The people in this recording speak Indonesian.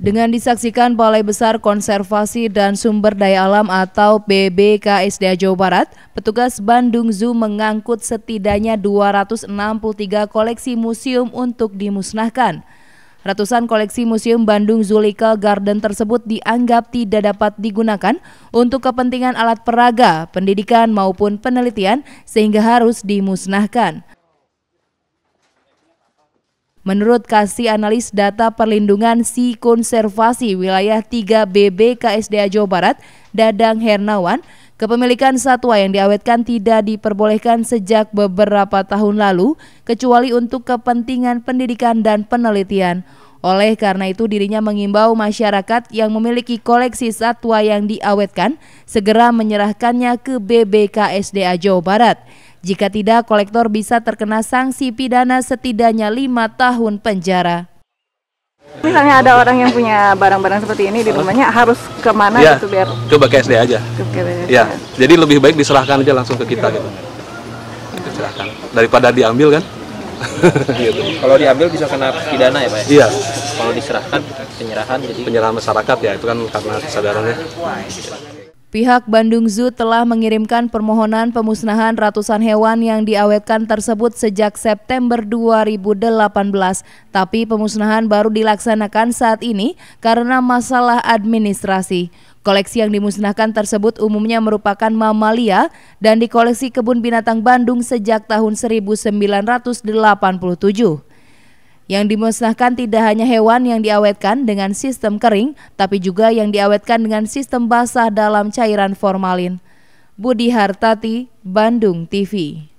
Dengan disaksikan Balai Besar Konservasi dan Sumber Daya Alam atau BBKSDA Jawa Barat, petugas Bandung Zoo mengangkut setidaknya 263 koleksi museum untuk dimusnahkan. Ratusan koleksi Museum Bandung Zulika Garden tersebut dianggap tidak dapat digunakan untuk kepentingan alat peraga, pendidikan maupun penelitian sehingga harus dimusnahkan. Menurut Kasih Analis Data Perlindungan Si Konservasi Wilayah 3 BB KSDA Jawa Barat, Dadang Hernawan, kepemilikan satwa yang diawetkan tidak diperbolehkan sejak beberapa tahun lalu, kecuali untuk kepentingan pendidikan dan penelitian. Oleh karena itu dirinya mengimbau masyarakat yang memiliki koleksi satwa yang diawetkan segera menyerahkannya ke BBKSDA Jawa Barat. Jika tidak, kolektor bisa terkena sanksi pidana setidaknya lima tahun penjara. Misalnya ada orang yang punya barang-barang seperti ini di rumahnya harus kemana ya, gitu biar ke BKSD aja. Ke Ya, jadi lebih baik diserahkan aja langsung ke kita gitu. Diserahkan daripada diambil kan. gitu. Kalau diambil bisa kena pidana ya pak? Iya. Kalau diserahkan penyerahan jadi. Penyerahan masyarakat ya itu kan karena kesadarannya. Pihak Bandung Zoo telah mengirimkan permohonan pemusnahan ratusan hewan yang diawetkan tersebut sejak September 2018, tapi pemusnahan baru dilaksanakan saat ini karena masalah administrasi. Koleksi yang dimusnahkan tersebut umumnya merupakan mamalia dan dikoleksi Kebun Binatang Bandung sejak tahun 1987. Yang dimusnahkan tidak hanya hewan yang diawetkan dengan sistem kering, tapi juga yang diawetkan dengan sistem basah dalam cairan formalin. Budi Hartati, Bandung TV